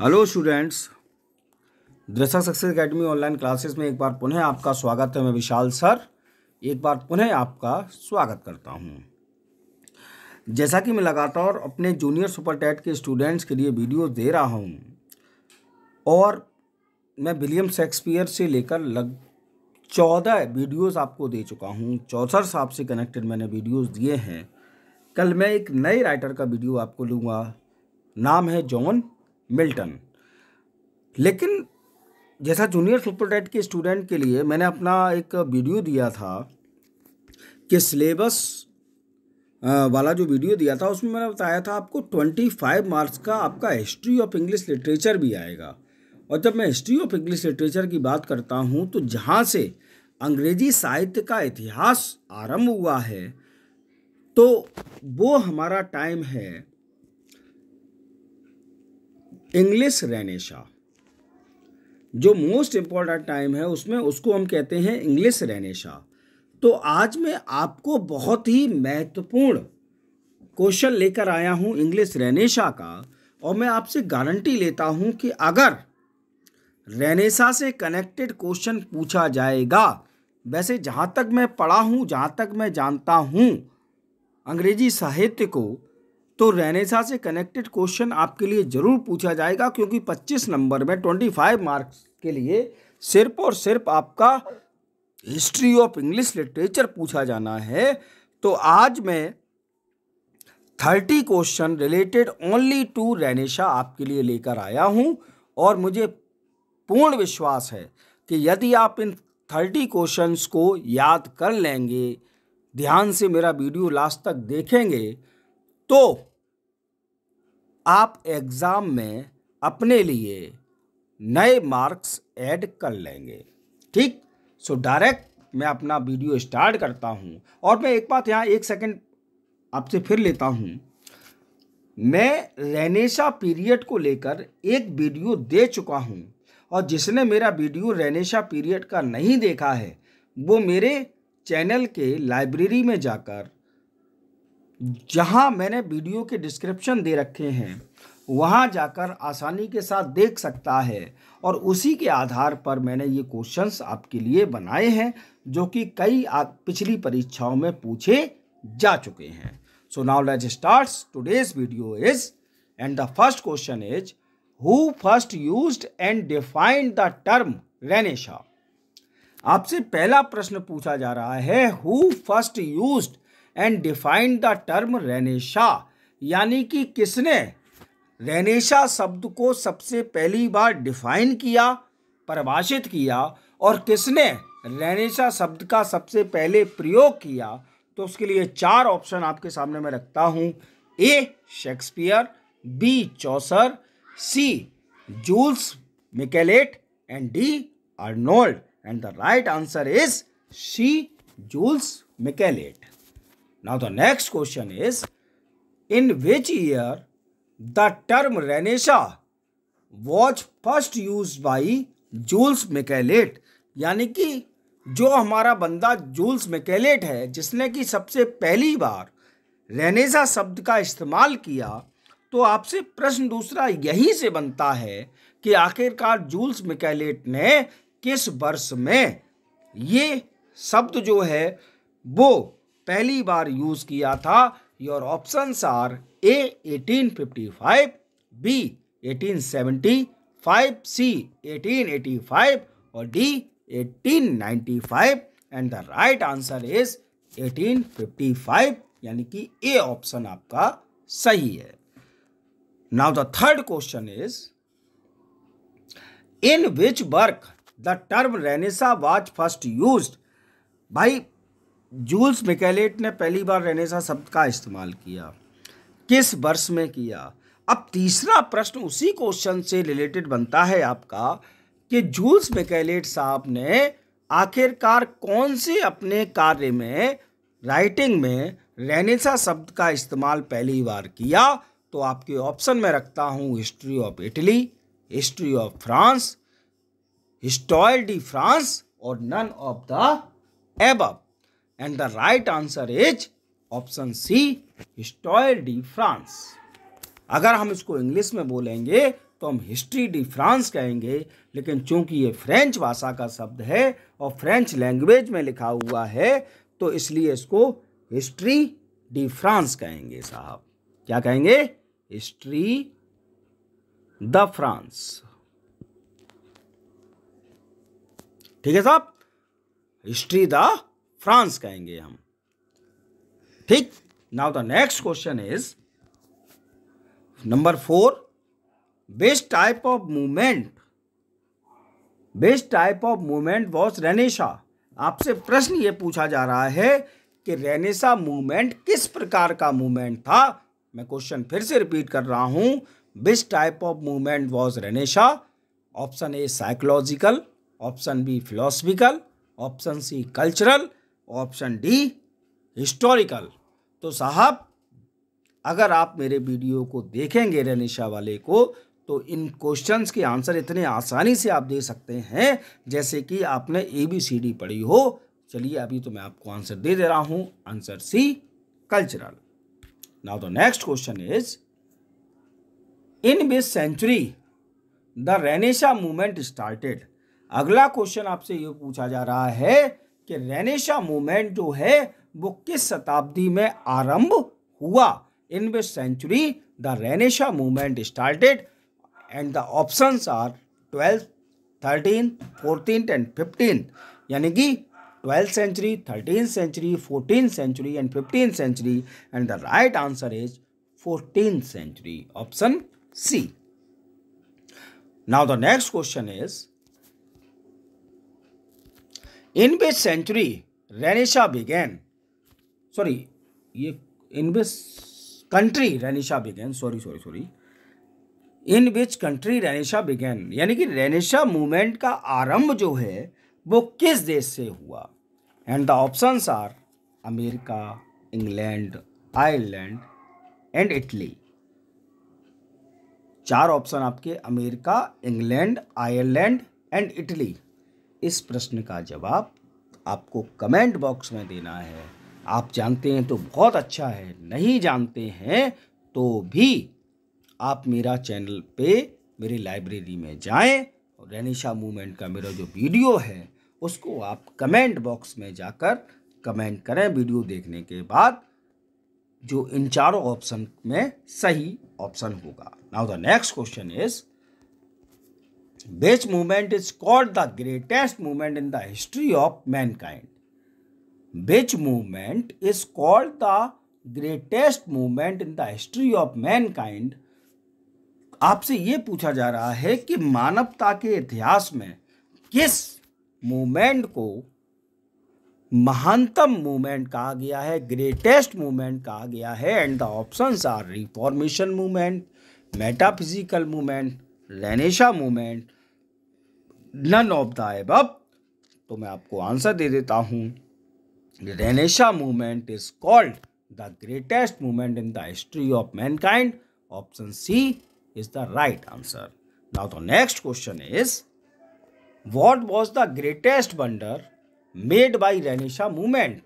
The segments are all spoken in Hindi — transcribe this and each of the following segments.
Hello students Drisha success academy online classes में एक बार पुनः आपका स्वागत है मैं विशाल सर एक बार पुनः आपका स्वागत करता हूं जैसा कि मैं लगातार अपने जूनियर सुपर टेट के स्टूडेंट्स के लिए वीडियो दे रहा हूं और मैं विलियम शेक्सपियर से लेकर लग चौदह वीडियोस आपको दे चुका हूँ चौसठ साहब से कनेक्टेड मैंने वीडियोज़ दिए हैं कल मैं एक नए राइटर का वीडियो आपको लूँगा नाम है जॉन मिल्टन लेकिन जैसा जूनियर सुपरटेट के स्टूडेंट के लिए मैंने अपना एक वीडियो दिया था कि सिलेबस वाला जो वीडियो दिया था उसमें मैंने बताया था आपको ट्वेंटी फाइव मार्क्स का आपका हिस्ट्री ऑफ इंग्लिश लिटरेचर भी आएगा और जब मैं हिस्ट्री ऑफ इंग्लिश लिटरेचर की बात करता हूँ तो जहाँ से अंग्रेजी साहित्य का इतिहास आरंभ हुआ है तो वो हमारा टाइम है इंग्लिश रेनेशा जो मोस्ट इम्पॉर्टेंट टाइम है उसमें उसको हम कहते हैं इंग्लिश रेनेशा तो आज मैं आपको बहुत ही महत्वपूर्ण क्वेश्चन लेकर आया हूँ इंग्लिश रेनेशा का और मैं आपसे गारंटी लेता हूँ कि अगर रेनेसा से कनेक्टेड क्वेश्चन पूछा जाएगा वैसे जहाँ तक मैं पढ़ा हूँ जहाँ तक मैं जानता हूँ अंग्रेजी साहित्य को तो रहनेसा से कनेक्टेड क्वेश्चन आपके लिए ज़रूर पूछा जाएगा क्योंकि 25 नंबर में 25 मार्क्स के लिए सिर्फ और सिर्फ आपका हिस्ट्री ऑफ इंग्लिश लिटरेचर पूछा जाना है तो आज मैं thirty question related only to renaissance आपके लिए लेकर आया हूँ और मुझे पूर्ण विश्वास है कि यदि आप इन थर्टी क्वेश्चंस को याद कर लेंगे ध्यान से मेरा वीडियो लास्ट तक देखेंगे तो आप एग्ज़ाम में अपने लिए नए मार्क्स ऐड कर लेंगे ठीक सो डायरेक्ट मैं अपना वीडियो स्टार्ट करता हूँ और मैं एक बात यहाँ एक सेकंड आपसे फिर लेता हूँ मैं रेनेशा पीरियड को लेकर एक वीडियो दे चुका हूँ और जिसने मेरा वीडियो रेनेशा पीरियड का नहीं देखा है वो मेरे चैनल के लाइब्रेरी में जाकर जहां मैंने वीडियो के डिस्क्रिप्शन दे रखे हैं वहां जाकर आसानी के साथ देख सकता है और उसी के आधार पर मैंने ये क्वेश्चंस आपके लिए बनाए हैं जो कि कई पिछली परीक्षाओं में पूछे जा चुके हैं so now let start today's video is and the first question is who first use and defined the term renaissance आपसे पहला प्रश्न पूछा जा रहा है who first used and defined the term renaissance यानी कि किसने रेनेशा शब्द को सबसे पहली बार डिफाइन किया परिभाषित किया और किसने रेनेशा शब्द का सबसे पहले प्रयोग किया तो उसके लिए चार ऑप्शन आपके सामने मैं रखता हूँ A Shakespeare B Chaucer C Jules Michelet and D Arnold and the right answer is C Jules Michelet Now the next question is, in which year the term Renesha was first used by Jules Michelet यानी कि जो हमारा बंदा जूल्स मैकेलेट है जिसने कि सबसे पहली बार रेनेसा शब्द का इस्तेमाल किया तो आपसे प्रश्न दूसरा यहीं से बनता है कि आखिरकार जूल्स मेकेलेट ने किस वर्ष में ये शब्द जो है वो पहली बार यूज किया था your option are A 1855 B 1875 C 1885 और D 1895 and the right answer is 1855 यानी कि ए ऑप्शन आपका सही है now the third question is in which work the term renaissance was first used by Jules Michelet ने पहली बार रेनेसा शब्द का इस्तेमाल किया किस वर्ष में किया अब तीसरा प्रश्न उसी क्वेश्चन से रिलेटेड बनता है आपका कि जूल्स मिकेलेट साहब ने आखिरकार कौन से अपने कार्य में राइटिंग में रेनेसा शब्द का इस्तेमाल पहली बार किया तो आपके ऑप्शन में रखता हूँ history of Italy history of France Histoire de France और none of the above and the right answer is option C Histoire de France अगर हम इसको इंग्लिश में बोलेंगे तो हम हिस्ट्री डी फ्रांस कहेंगे लेकिन चूंकि ये फ्रेंच भाषा का शब्द है और फ्रेंच लैंग्वेज में लिखा हुआ है तो इसलिए इसको हिस्ट्री डी फ्रांस कहेंगे साहब क्या कहेंगे हिस्ट्री द फ्रांस ठीक है साहब हिस्ट्री द फ्रांस कहेंगे हम ठीक now the next question is number four best type of movement best type of movement was renaissance आपसे प्रश्न ये पूछा जा रहा है कि रेनेसा मूवमेंट किस प्रकार का मूवमेंट था मैं क्वेश्चन फिर से रिपीट कर रहा हूं best type of movement was renaissance option A psychological option B philosophical option C cultural option D historical तो साहब अगर आप मेरे वीडियो को देखेंगे रनिशा वाले को तो इन क्वेश्चंस के आंसर इतने आसानी से आप दे सकते हैं जैसे कि आपने ए बी सी डी पढ़ी हो चलिए अभी तो मैं आपको आंसर दे दे रहा हूँ answer C cultural now the next question is in which century the renaissance movement started अगला क्वेश्चन आपसे ये पूछा जा रहा है कि रेनेशा मूवमेंट जो है वो किस शताब्दी में आरंभ हुआ in which century the renaissance movement started and the options are twelfth thirteen fourteen and fifteen यानी कि twelfth century thirteen century fourteen century and fifteen century and the right answer is fourteen century option C now the next question is in which century Renisha began sorry ये in which country Renisha began sorry sorry sorry in which country renaissance began यानी कि रेनिशा मूवमेंट का आरंभ जो है वो किस देश से हुआ and the options are America England Ireland and Italy चार ऑप्शन आपके America England Ireland and Italy इस प्रश्न का जवाब आपको कमेंट बॉक्स में देना है आप जानते हैं तो बहुत अच्छा है नहीं जानते हैं तो भी आप मेरा चैनल पे मेरी लाइब्रेरी में जाएं और रेनिशा मूवमेंट का मेरा जो वीडियो है उसको आप कमेंट बॉक्स में जाकर कमेंट करें वीडियो देखने के बाद जो इन चारों ऑप्शन में सही ऑप्शन होगा now the next question is This movement is called the greatest movement in the history of mankind. Which movement is called the greatest movement in the history of mankind? आपसे ये पूछा जा रहा है कि मानवता के इतिहास में किस मूवमेंट को महानतम मूवमेंट कहा गया है ग्रेटेस्ट मूवमेंट कहा गया है and the options are reformation movement metaphysical movement renaissance movement none of the above तो मैं आपको आंसर दे देता हूँ renaissance movement is called the greatest movement in the history of mankind option C is the right answer now the next question is what was the greatest wonder made by renaissance movement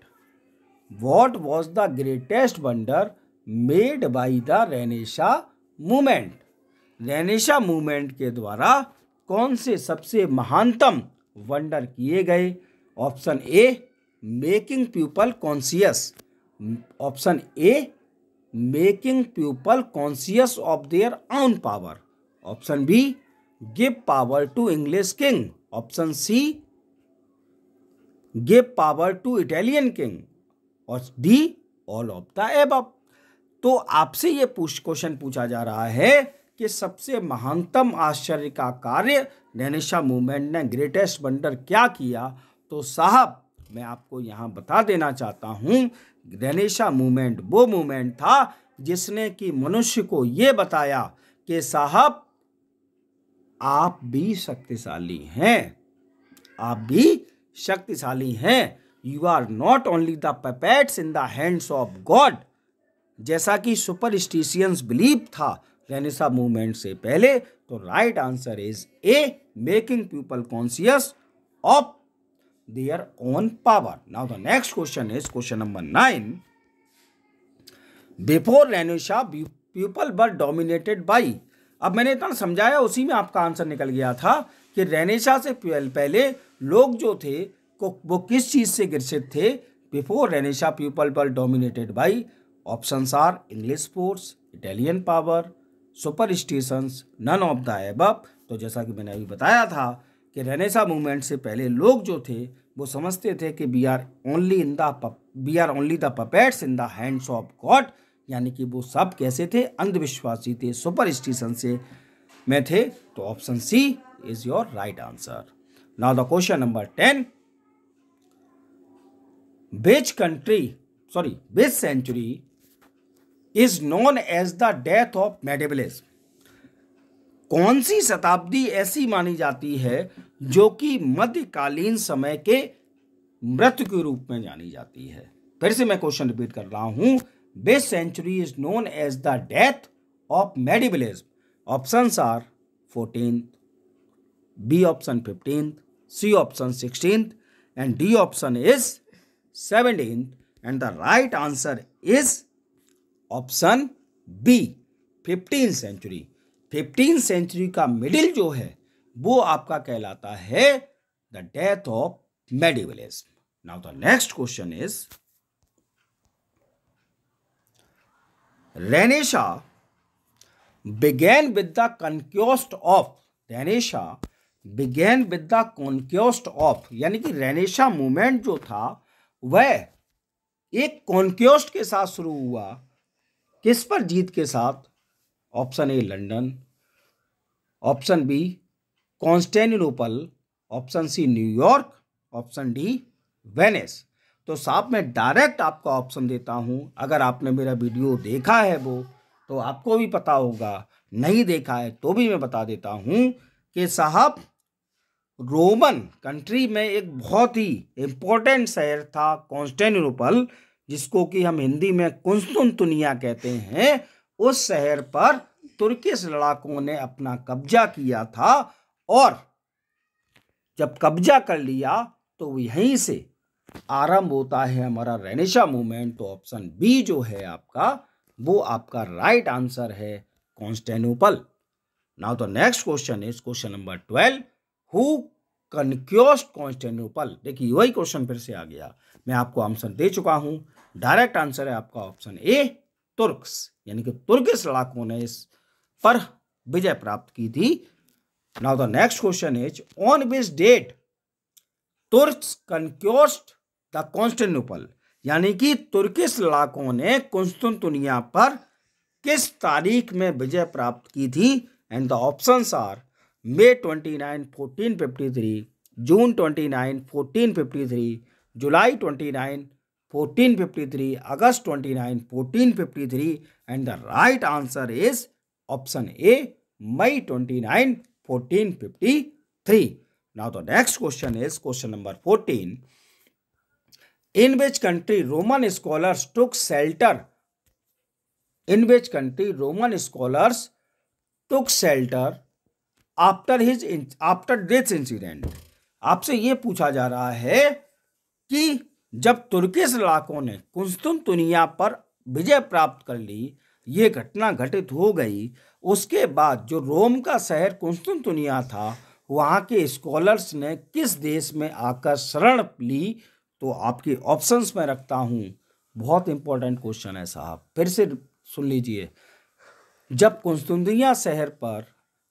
what was the greatest wonder made by the renaissance movement renaissance movement के द्वारा कौन से सबसे महानतम वंडर किए गए option A making people conscious option A making people conscious of their own power option B give power to English king option C give power to Italian king और D all of the above तो आपसे ये पूछ क्वेश्चन पूछा जा रहा है कि सबसे महानतम आश्चर्य का कार्य नैनिशा मूवमेंट ने ग्रेटेस्ट वंडर क्या किया तो साहब मैं आपको यहाँ बता देना चाहता हूँ नैनिशा मूवमेंट वो मूवमेंट था जिसने कि मनुष्य को ये बताया कि साहब आप भी शक्तिशाली हैं आप भी शक्तिशाली हैं you are not only the puppets in the hands of God जैसा कि सुपरस्टिशियंस बिलीव था रेनेसा मूवमेंट से पहले तो right answer is A making people conscious of their own power now the next question is question number nine before Renusia, people were dominated by अब मैंने इतना समझाया उसी में आपका आंसर निकल गया था कि रेनेशा से पहले लोग जो थे वो किस चीज़ से ग्रसित थे बिफोर रेनेशा पीपल पर dominated by option are English force Italian power superstition none of the above तो जैसा कि मैंने अभी बताया था कि रेनेसा मूवमेंट से पहले लोग जो थे वो समझते थे कि we are only in the we are only the puppets in the hands of God यानी कि वो सब कैसे थे अंधविश्वासी थे सुपर स्टेशन से में थे तो option C is your right answer now the question number ten which country sorry which century is known as the death of medievalism कौन सी शताब्दी ऐसी मानी जाती है जो कि मध्यकालीन समय के मृत्यु के रूप में जानी जाती है फिर से मैं क्वेश्चन रिपीट कर रहा हूं best century is known as the death of medievalism option are fourteen B option fifteen C option sixteen and D option is seventeen and the right answer is option B fifteen century fifteen century का मिडिल जो है वो आपका कहलाता है the death of medievalism now the next question is renaissance began with the conquest of renaissance began with the conquest of यानी कि रेनेशा मूवमेंट जो था वह एक कॉन्क्योस्ट के साथ शुरू हुआ किस पर जीत के साथ option A London option B Constantinople option C New York option D Venice तो साहब मैं डायरेक्ट आपका ऑप्शन देता हूं अगर आपने मेरा वीडियो देखा है वो तो आपको भी पता होगा नहीं देखा है तो भी मैं बता देता हूँ कि साहब रोमन कंट्री में एक बहुत ही इम्पोर्टेंट शहर था कॉन्स्टेनिनोपल जिसको कि हम हिंदी में कुंस्तुन तुनिया कहते हैं उस शहर पर तुर्किश लड़ाकों ने अपना कब्जा किया था और जब कब्जा कर लिया तो यहीं से आरंभ होता है हमारा रेनेशा मूवमेंट तो ऑप्शन बी जो है आपका वो आपका राइट आंसर है Constantinople now the next question is question number twelve who conquest Constantinople देखिए वही क्वेश्चन फिर से आ गया मैं आपको आंसर दे चुका हूं डायरेक्ट आंसर है आपका ऑप्शन ए तुर्क्स यानी कि तुर्किस लड़ाकों ने इस पर विजय प्राप्त की थी now the next question is on which date Turk conquest the Constantinople यानी कि तुर्किस लड़ाकों ने कॉन्स्टेंटुनिया पर किस तारीख में विजय प्राप्त की थी and the option are May twenty nine fourteen fifty three June twenty nine fourteen fifty three July twenty nine fourteen fifty three August twenty nine fourteen fifty three and the right answer is option A May twenty nine three now the next question is question number fourteen in which country Roman scholars took shelter in which country Roman scholars took shelter after his after death incident आपसे यह पूछा जा रहा है कि जब तुर्किश लड़ाकों ने दुनिया पर विजय प्राप्त कर ली ये घटना घटित हो गई उसके बाद जो रोम का शहर कुस्तुनतुनिया था वहाँ के स्कॉलर्स ने किस देश में आकर शरण ली तो आपके ऑप्शंस में रखता हूँ बहुत इंपॉर्टेंट क्वेश्चन है साहब फिर से सुन लीजिए जब कुस्तुनतुनिया शहर पर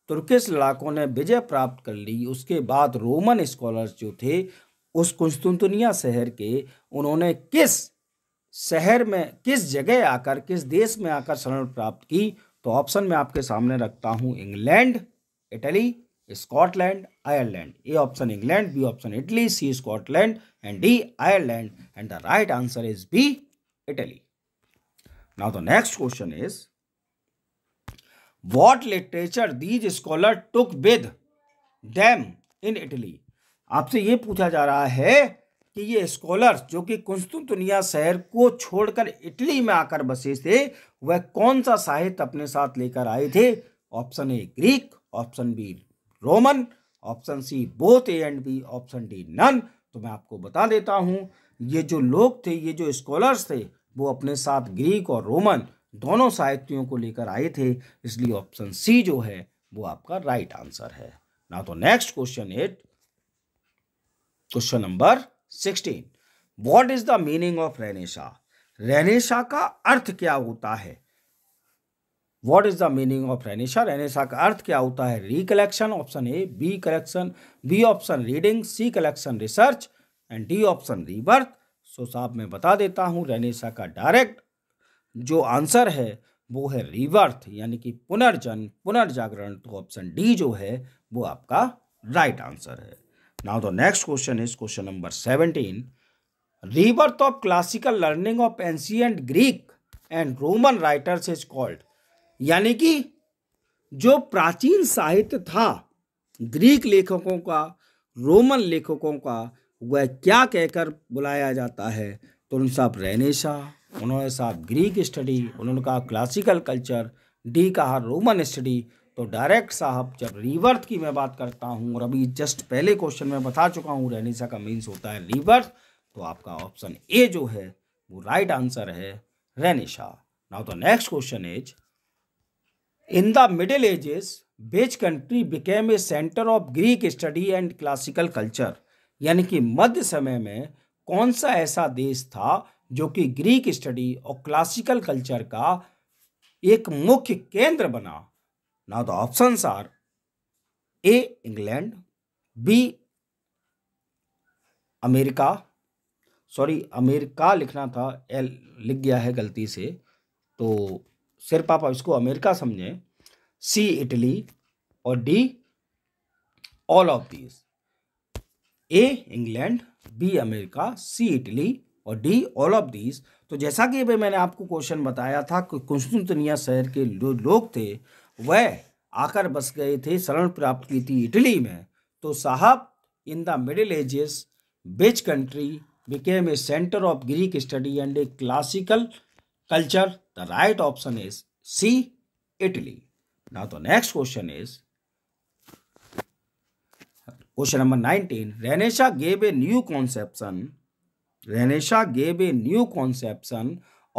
तुर्किश लड़ाकों ने विजय प्राप्त कर ली उसके बाद रोमन स्कॉलर्स जो थे उस कुस्तुनतुनिया शहर के उन्होंने किस शहर में किस जगह आकर किस देश में आकर शरण प्राप्त की तो ऑप्शन में आपके सामने रखता हूँ England Italy Scotland Ireland A option England B option Italy C Scotland and D Ireland and the right answer is B Italy now the next question is what literature these scholar took with them in Italy आपसे ये पूछा जा रहा है कि ये स्कॉलर्स जो कि कुंस्तुतुनिया शहर को छोड़कर इटली में आकर बसे थे वह कौन सा साहित्य अपने साथ लेकर आए थे option A Greek option B Roman option C both A and B option D none तो मैं आपको बता देता हूँ ये जो लोग थे ये जो स्कॉलर्स थे वो अपने साथ ग्रीक और रोमन दोनों साहित्यों को लेकर आए थे इसलिए ऑप्शन सी जो है वो आपका राइट आंसर है ना तो next question it question number sixteen what is the meaning of renaissance renaissance का अर्थ क्या होता है what is the meaning of renaissance renaissance का अर्थ क्या होता है recollection option A B collection B option reading C collection research and D option rebirth so साहब मैं बता देता हूं रेनेशा का डायरेक्ट जो आंसर है वो है रिवर्थ यानी कि पुनर्जन्म पुनर्जागरण तो ऑप्शन डी जो है वो आपका राइट right आंसर है now the next question is question number seventeen rebirth of classical learning of ancient Greek and Roman writers is called यानी कि जो प्राचीन साहित्य था ग्रीक लेखकों का रोमन लेखकों का वह क्या कहकर बुलाया जाता है तो उन साहब रहनेसा उन्होंने साहब ग्रीक स्टडी उन्होंने कहा क्लासिकल कल्चर डी कहा रोमन स्टडी तो डायरेक्ट साहब जब रिवर्थ की मैं बात करता हूँ और अभी जस्ट पहले क्वेश्चन में बता चुका हूँ रेनिसा का मीन्स होता है रिवर्थ तो आपका ऑप्शन ए जो है वो राइट आंसर है renaissance now the next question is in the middle ages which country became a centre of Greek study and classical culture यानी कि मध्य समय में कौन सा ऐसा देश था जो कि ग्रीक स्टडी और क्लासिकल कल्चर का एक मुख्य केंद्र बना Now the options are A. England B. America sorry America लिखना था एल लिख गया है गलती से तो सिर्फ आप इसको अमेरिका समझें सी इटली और D all of these A England B America C Italy और डी ऑल ऑफ दीज तो जैसा कि भाई मैंने आपको क्वेश्चन बताया था कि कुंस्तुतनिया शहर के जो लो, लोग थे वह आकर बस गए थे शरण प्राप्त की थी इटली में तो साहब in the middle ages which country became a centre of Greek study and a classical culture the right option is C Italy ना तो next question is question number nineteen renaissance gave a new conception renaissance gave a new conception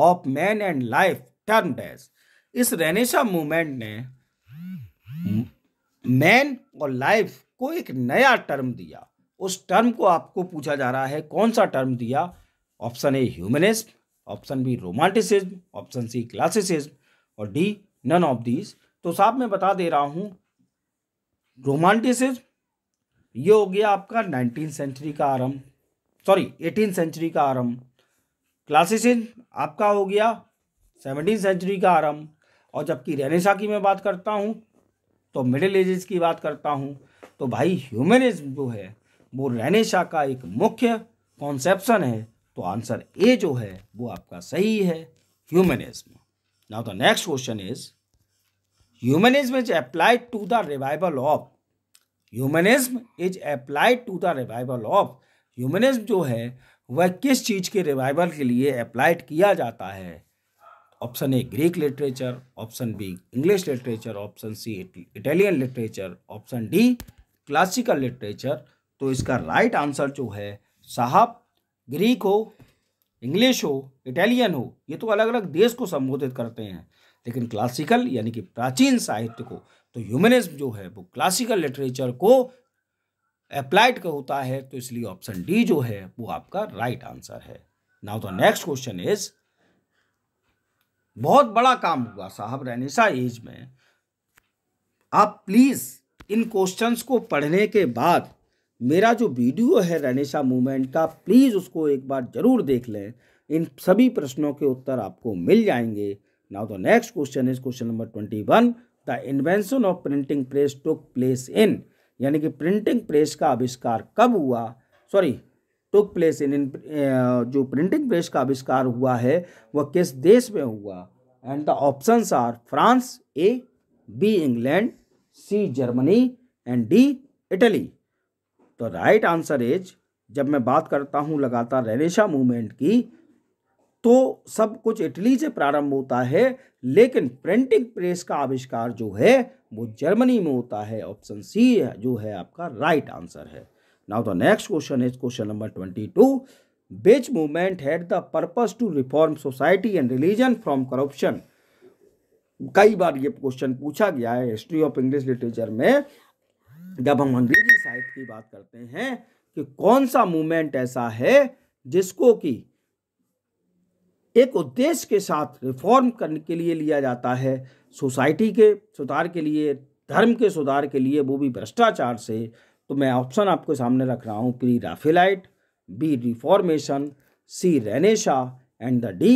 of man and life term days इस रेनेशा मूवमेंट ने मैन और लाइफ को एक नया टर्म दिया उस टर्म को आपको पूछा जा रहा है कौन सा टर्म दिया option A humanism option B romanticism option C classicism और डी नन ऑफ दीज तो साहब मैं बता दे रहा हूँ रोमांटिसिज्म ये हो गया आपका नाइनटीन सेंचुरी का आरंभ सॉरी एटीन सेंचुरी का आरंभ क्लासिसिज्म आपका हो गया सेवनटीन सेंचुरी का आरंभ और जबकि रेनेसा की मैं बात करता हूँ तो मिडिल एजेस की बात करता हूँ तो भाई ह्यूमनिज्म जो है वो रेनेसा का एक मुख्य कॉन्सेप्शन है तो आंसर ए जो है वो आपका सही है humanism now the next question is humanism is applied to the revival of humanism is applied to the revival of humanism जो है वह किस चीज़ के रिवाइवल के लिए अप्लाइड किया जाता है option A Greek literature option B English literature option C Italian literature option D classical literature तो इसका राइट आंसर जो है साहब ग्रीक हो इंग्लिश हो इटालियन हो ये तो अलग अलग देश को संबोधित करते हैं लेकिन क्लासिकल यानी कि प्राचीन साहित्य को तो ह्यूमनिज्म जो है वो क्लासिकल लिटरेचर को अप्लाइड का होता है तो इसलिए ऑप्शन डी जो है वो आपका राइट right आंसर है now the next question is बहुत बड़ा काम हुआ साहब रहनेसा एज में आप प्लीज़ इन क्वेश्चंस को पढ़ने के बाद मेरा जो वीडियो है रहनेसा मूवमेंट का प्लीज़ उसको एक बार ज़रूर देख लें इन सभी प्रश्नों के उत्तर आपको मिल जाएंगे now the next question is question number twenty one the invention of printing press took place in यानी कि प्रिंटिंग प्रेस का आविष्कार कब हुआ सॉरी टुक प्लेस इन इन जो प्रिंटिंग प्रेस का आविष्कार हुआ है वह किस देश में हुआ and the options are France A B England C Germany and D Italy तो राइट आंसर इज जब मैं बात करता हूँ लगातार रेनेशा मूवमेंट की तो सब कुछ इटली से प्रारंभ होता है लेकिन प्रिंटिंग प्रेस का आविष्कार जो है वो जर्मनी में होता है ऑप्शन सी जो है आपका राइट आंसर है now the next question is question number twenty two which movement had the purpose to reform society and religion from corruption कई बार ये क्वेश्चन पूछा गया है हिस्ट्री ऑफ इंग्लिश लिटरेचर में जब हम अंग्रेजी साहित्य की बात करते हैं कि कौन सा मूवमेंट ऐसा है जिसको कि एक उद्देश्य के साथ रिफॉर्म करने के लिए लिया जाता है सोसाइटी के सुधार के लिए धर्म के सुधार के लिए वो भी भ्रष्टाचार से तो मैं ऑप्शन आपके सामने रख रहा हूँ pre Raphaelite B reformation C renaissance and the D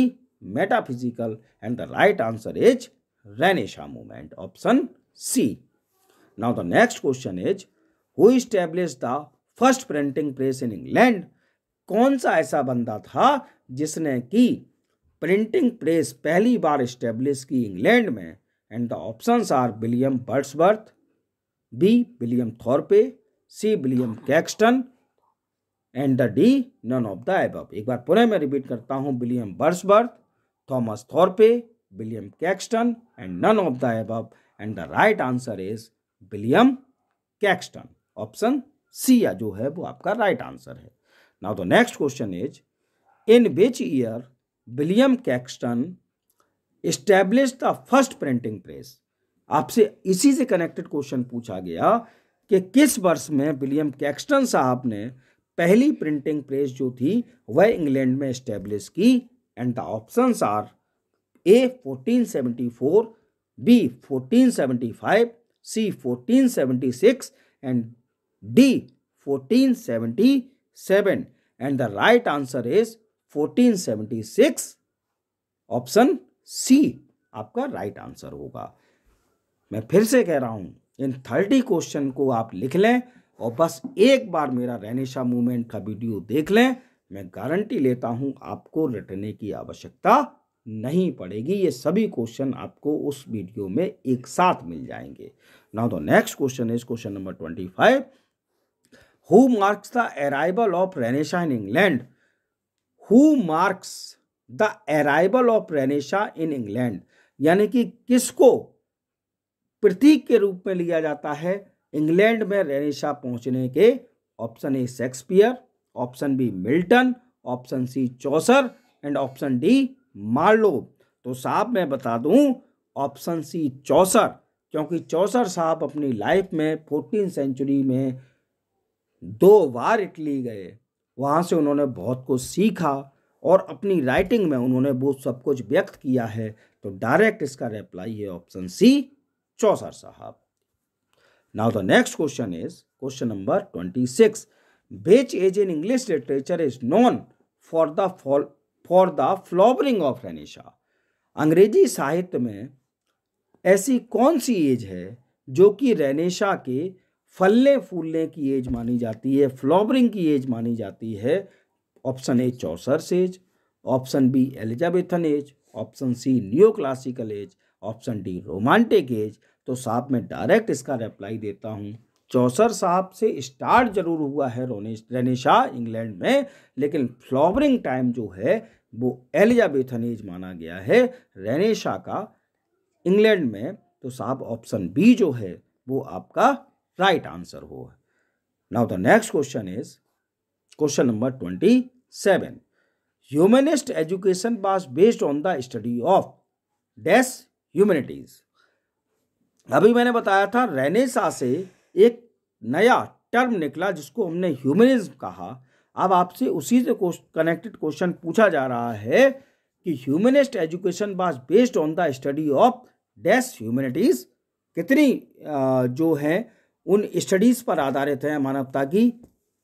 metaphysical and the right answer is renaissance movement option C now the next question is who the first printing press in England कौन सा ऐसा बंदा था जिसने कि प्रिंटिंग प्रेस पहली बार इस्टेब्लिश की इंग्लैंड में and the options are William Wordsworth B William Thorpe C William Caxton and the D none of the above एक बार पुनः मैं रिपीट करता हूँ William Wordsworth Thomas Thorpe William Caxton and none of the above and the right answer is William Caxton option C या जो है वो आपका राइट आंसर है now the next question is in which year William Caxton establish the first printing press आपसे इसी से कनेक्टेड क्वेश्चन पूछा गया कि किस वर्ष में विलियम कैक्सटन साहब ने पहली प्रिंटिंग प्रेस जो थी वह इंग्लैंड में इस्टेब्लिश की and the option are A 1474 B 1475 C 1476 and D 1477 and the right answer is 1476 option C आपका राइट right आंसर होगा मैं फिर से कह रहा हूं इन थर्टी क्वेश्चन को आप लिख लें और बस एक बार मेरा रहनेशा मूवमेंट का वीडियो देख लें मैं गारंटी लेता हूं आपको रटने की आवश्यकता नहीं पड़ेगी ये सभी क्वेश्चन आपको उस वीडियो में एक साथ मिल जाएंगे now the next question is question number twenty five who marks the arrival of renaissance in England who marks the arrival of renaissance in England यानी कि किसको प्रतीक के रूप में लिया जाता है इंग्लैंड में रेनेशा पहुंचने के option A Shakespeare option B Milton option C Chaucer and option D Marlowe तो साहब मैं बता दूं ऑप्शन सी चौसर क्योंकि चौसर साहब अपनी लाइफ में फोर्टीन सेंचुरी में दो बार इटली गए वहाँ से उन्होंने बहुत कुछ सीखा और अपनी राइटिंग में उन्होंने वो सब कुछ व्यक्त किया है तो डायरेक्ट इसका रिप्लाई है ऑप्शन सी चौसर साहब now the next question is question number twenty six which age in English literature is known for the for the flowering of रैनी अंग्रेजी साहित्य में ऐसी कौन सी एज है जो कि रैनी के फलने फूलने की एज मानी जाती है फ्लॉबरिंग की एज मानी जाती है option A Chaucer's age option B Elizabethan age option C new classical age option D romantic age तो साहब मैं डायरेक्ट इसका रिप्लाई देता हूँ चौसर साहब से स्टार्ट जरूर हुआ है रेनेशा इंग्लैंड में लेकिन फ्लॉवरिंग टाइम जो है वो एलिजाबेथन एज माना गया है रेनेशा का इंग्लैंड में तो साहब ऑप्शन बी जो है वो आपका राइट आंसर हो now the next question is question number twenty seven humanist education was based on the study of dash humanities अभी मैंने बताया था रेनेसा से एक नया टर्म निकला जिसको हमने ह्यूमनिज्म कहा अब आपसे उसी से कनेक्टेड क्वेश्चन पूछा जा रहा है कि humanist education was based on the study of dash humanities कितनी जो हैं उन स्टडीज पर आधारित है मानवता की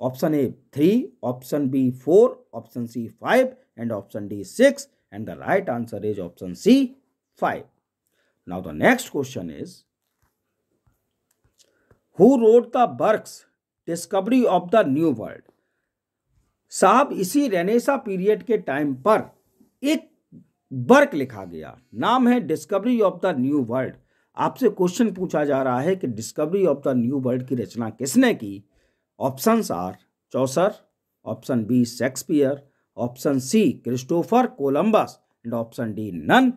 option A three option B four option C five and option D six and the right answer is option C five Now the next question is who wrote the works Discovery of the New World? साहब इसी रेनेसा पीरियड के टाइम पर एक वर्क लिखा गया नाम है discovery of the new world आपसे क्वेश्चन पूछा जा रहा है कि discovery of the new world की रचना किसने की options are Chaucer option B Shakespeare option C Christopher Columbus and option D none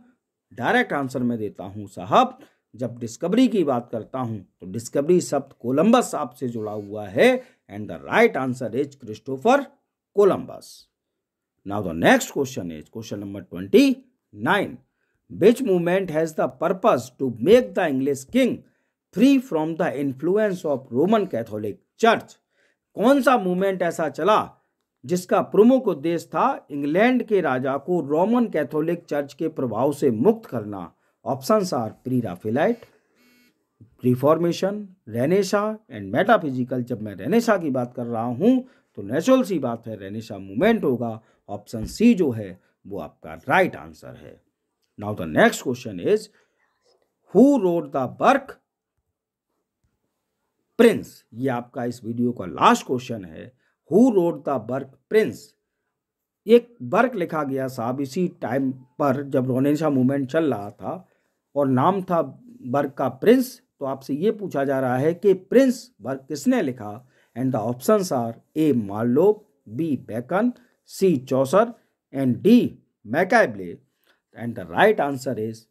direct answer मैं देता हूँ साहब जब डिस्कवरी की बात करता हूँ तो डिस्कवरी शब्द कोलंबस साहब से जुड़ा हुआ है and the right answer is Christopher Columbus now the next question is question number twenty nine which movement has the purpose to make the English king free from the influence of Roman Catholic church कौन सा मूवमेंट ऐसा चला जिसका प्रमुख उद्देश्य था इंग्लैंड के राजा को रोमन कैथोलिक चर्च के प्रभाव से मुक्त करना option are pre Raphaelite reformation renaissance and metaphysical जब मैं रेनेशा की बात कर रहा हूँ तो नेचुरल सी बात है रेनेशा मूवमेंट होगा ऑप्शन सी जो है वो आपका राइट right आंसर है now the next question is who wrote the book Prince ये आपका इस वीडियो का लास्ट क्वेश्चन है who wrote the book Prince एक बर्क लिखा गया साहब इसी टाइम पर जब रोनेशा मूवमेंट चल रहा था और नाम था बर्क का प्रिंस तो आपसे ये पूछा जा रहा है कि प्रिंस बर्क किसने लिखा and the option are A Marlowe B Bacon C Chaucer and D Machiavelli and the right answer is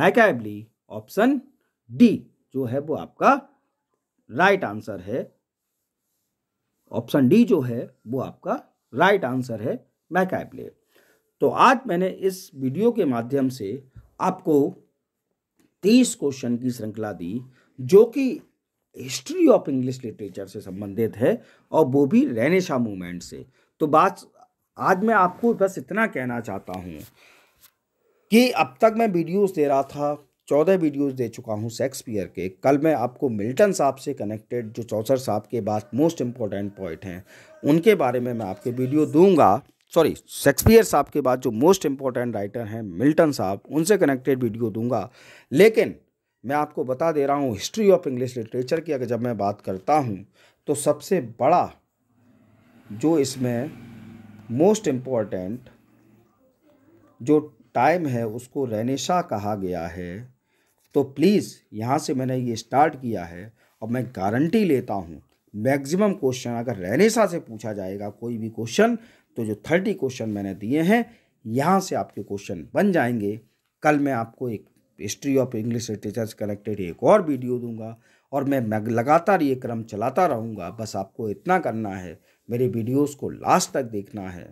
Machiavelli option D जो है वो आपका राइट right आंसर है ऑप्शन डी जो है वो आपका राइट आंसर है मैकाबले तो आज मैंने इस वीडियो के माध्यम से आपको तीस क्वेश्चन की श्रृंखला दी जो कि हिस्ट्री ऑफ इंग्लिश लिटरेचर से संबंधित है और वो भी रेनेशा मूवमेंट से तो बात आज मैं आपको बस इतना कहना चाहता हूँ कि अब तक मैं वीडियोस दे रहा था चौदह वीडियोस दे चुका हूँ शेक्सपियर के कल मैं आपको मिल्टन साहब से कनेक्टेड जो चौसर साहब के बाद मोस्ट इम्पॉर्टेंट पॉइंट हैं उनके बारे में मैं आपके वीडियो दूंगा सॉरी शेक्सपियर साहब के बाद जो मोस्ट इम्पॉर्टेंट राइटर हैं मिल्टन साहब उनसे कनेक्टेड वीडियो दूंगा लेकिन मैं आपको बता दे रहा हूँ हिस्ट्री ऑफ इंग्लिश लिटरेचर की अगर जब मैं बात करता हूँ तो सबसे बड़ा जो इसमें मोस्ट इम्पॉर्टेंट जो टाइम है उसको रेनेशा कहा गया है तो प्लीज़ यहाँ से मैंने ये स्टार्ट किया है और मैं गारंटी लेता हूँ मैक्सिमम क्वेश्चन अगर रहनेसा से पूछा जाएगा कोई भी क्वेश्चन तो जो थर्टी क्वेश्चन मैंने दिए हैं यहाँ से आपके क्वेश्चन बन जाएंगे कल मैं आपको एक हिस्ट्री ऑफ इंग्लिश लिटरेचर से कनेक्टेड एक और वीडियो दूंगा और मैं लगातार ये क्रम चलाता रहूँगा बस आपको इतना करना है मेरे वीडियोज़ को लास्ट तक देखना है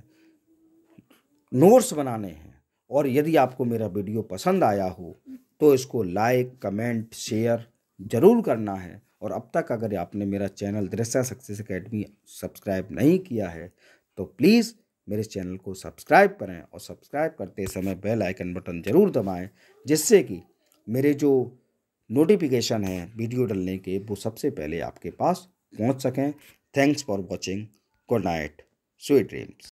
नोट्स बनाने हैं और यदि आपको मेरा वीडियो पसंद आया हो तो इसको लाइक कमेंट शेयर ज़रूर करना है और अब तक अगर आपने मेरा channel Drishya success academy subscribe नहीं किया है तो प्लीज़ मेरे चैनल को सब्सक्राइब करें और सब्सक्राइब करते समय बेल आइकन बटन ज़रूर दबाएं जिससे कि मेरे जो नोटिफिकेशन है वीडियो डलने के वो सबसे पहले आपके पास पहुंच सकें thanks for watching good night sweet dreams